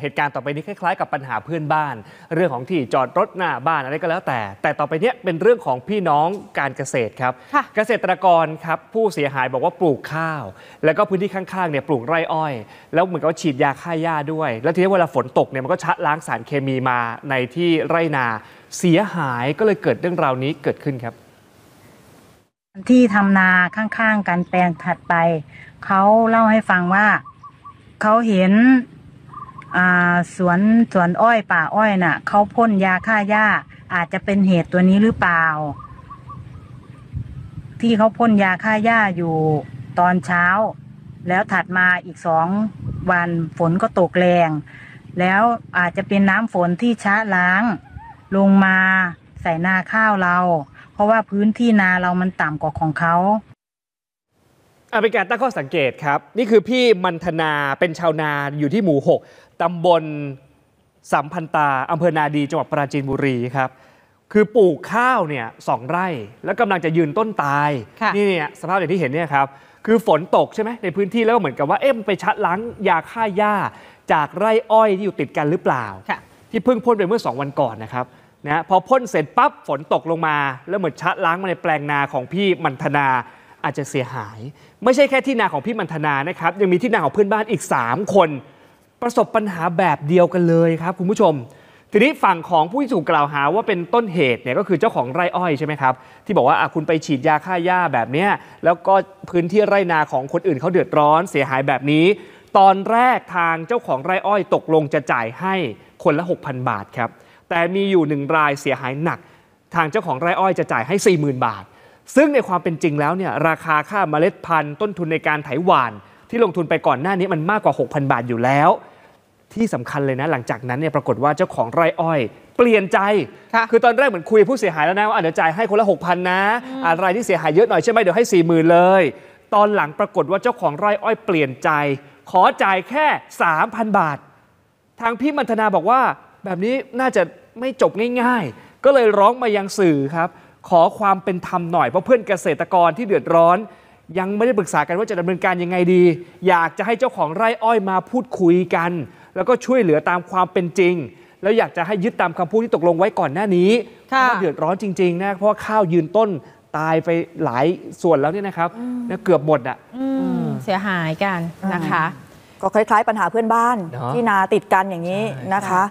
เหตุการณ์ต่อไปนี้คล้าย ๆ กับปัญหาเพื่อนบ้าน เรื่องของที่จอดรถหน้าบ้านอะไรก็แล้วแต่ แต่ต่อไปนี้เป็นเรื่องของพี่น้องการเกษตรครับ เกษตรกรครับ ผู้เสียหายบอกว่าปลูกข้าว แล้วก็พื้นที่ข้างๆ เนี่ยปลูกไร่อ้อยแล้วเหมือนกับฉีดยาฆ่าหญ้าด้วยแล้วทีนี้เวลาฝนตกเนี่ยมันก็ชะล้างสารเคมีมาในที่ไร่นาเสียหายก็เลยเกิดเรื่องราวนี้เกิดขึ้นครับ ที่ทำนาข้างๆกันแปลงถัดไปเขาเล่าให้ฟังว่า เขาเห็นอาสวน สวนอ้อยป่าอ้อยน่ะ เขาพ่นยาฆ่าหญ้าอาจจะเป็นเหตุตัวนี้หรือเปล่า ที่เขาพ่นยาฆ่าหญ้าอยู่ตอนเช้า แล้วถัดมาอีกสอง วันฝนก็ตกแรง แล้วอาจจะเป็นน้ำฝนที่ช้าล้าง ลงมาใส่นาข้าวเรา เพราะว่าพื้นที่นาเรามันต่ำกว่าของเขาอ่ะเป็นการตั้งข้อสังเกตครับ นี่คือพี่มันธนาเป็นชาวนาอยู่ที่หมู่ 6ตำบลสัมพันตาอำเภอนาดี จังหวัดปราจีนบุรีครับ คือปลูกข้าวเนี่ยสองไร่ แล้วกำลังจะยืนต้นตายนี่เนี่ยสภาพอย่างที่เห็นเนี่ยครับ คือฝนตกใช่ไหมในพื้นที่แล้วเหมือนกับว่าเอ๊ะมันไปชัดล้างยาฆ่าหญ้า จากไร่อ้อยที่อยู่ติดกันหรือเปล่า ที่เพิ่งพ่นไปเมื่อ 2 วันก่อนนะครับนะพอพ่นเสร็จปั๊บฝนตกลงมาแล้วเหมือนชะล้างมาในแปลงนาของพี่มันธนาอาจจะเสียหายไม่ใช่แค่ที่นาของพี่มันธนานะครับยังมีที่นาของเพื่อนบ้านอีก 3 คน ประสบปัญหาแบบเดียวกันเลยครับ คุณผู้ชมทีนี้ฝั่งของผู้ที่ถูกกล่าวหาว่าเป็นต้นเหตุเนี่ยก็คือเจ้าของไร่อ้อยใช่ไหมครับที่บอกว่าคุณไปฉีดยาฆ่าหญ้าแบบนี้ แล้วก็พื้นที่ไร่นาของคนอื่นเขาเดือดร้อนเสียหายแบบนี้ ตอนแรกทางเจ้าของไร่อ้อยตกลงจะจ่ายให้คนละ 6,000 บาทครับแต่มีอยู่หนึ่งรายเสียหายหนัก ทางเจ้าของไร่อ้อยจะจ่ายให้ 40,000 บาทซึ่งในความเป็นจริงแล้วเนี่ยราคาค่าเมล็ดพันธุ์ต้นทุนในการไถหว่าน ที่ลงทุนไปก่อนหน้านี้มันมากกว่า 6,000 บาทอยู่แล้ว ที่สำคัญเลยนะ หลังจากนั้นเนี่ยปรากฏว่าเจ้าของไร่อ้อยเปลี่ยนใจ คือตอนแรกเหมือนคุยผู้เสียหายแล้วนะ ว่าเดี๋ยวจ่ายให้คนละ 6,000นะ อะไรที่เสียหายเยอะหน่อยใช่ไหมเดี๋ยวให้40,000เลย ตอนหลังปรากฏว่าเจ้าของไร่อ้อยเปลี่ยนใจ ขอจ่ายแค่3,000บาท ทางพี่มัทนาบอกว่าแบบนี้น่าจะไม่จบง่ายๆ ก็เลยร้องมายังสื่อครับขอความเป็นธรรมหน่อยเพราะเพื่อนเกษตรกรที่เดือดร้อนยังไม่ได้ปรึกษากันว่าจะดำเนินการยังไงดี อยากจะให้เจ้าของไร่อ้อยมาพูดคุยกัน แล้วก็ช่วยเหลือตามความเป็นจริง แล้วอยากจะให้ยึดตามคำพูดที่ตกลงไว้ก่อนหน้านี้เพราะเดือดร้อนจริง ๆ นะ เพราะข้าวยืนต้นตายไปหลายส่วนแล้วเนี่ยนะครับเกือบหมดอ่ะเสียหายกันนะคะ ก็คล้าย ๆ ปัญหาเพื่อนบ้านที่นาติดกันอย่างนี้นะคะ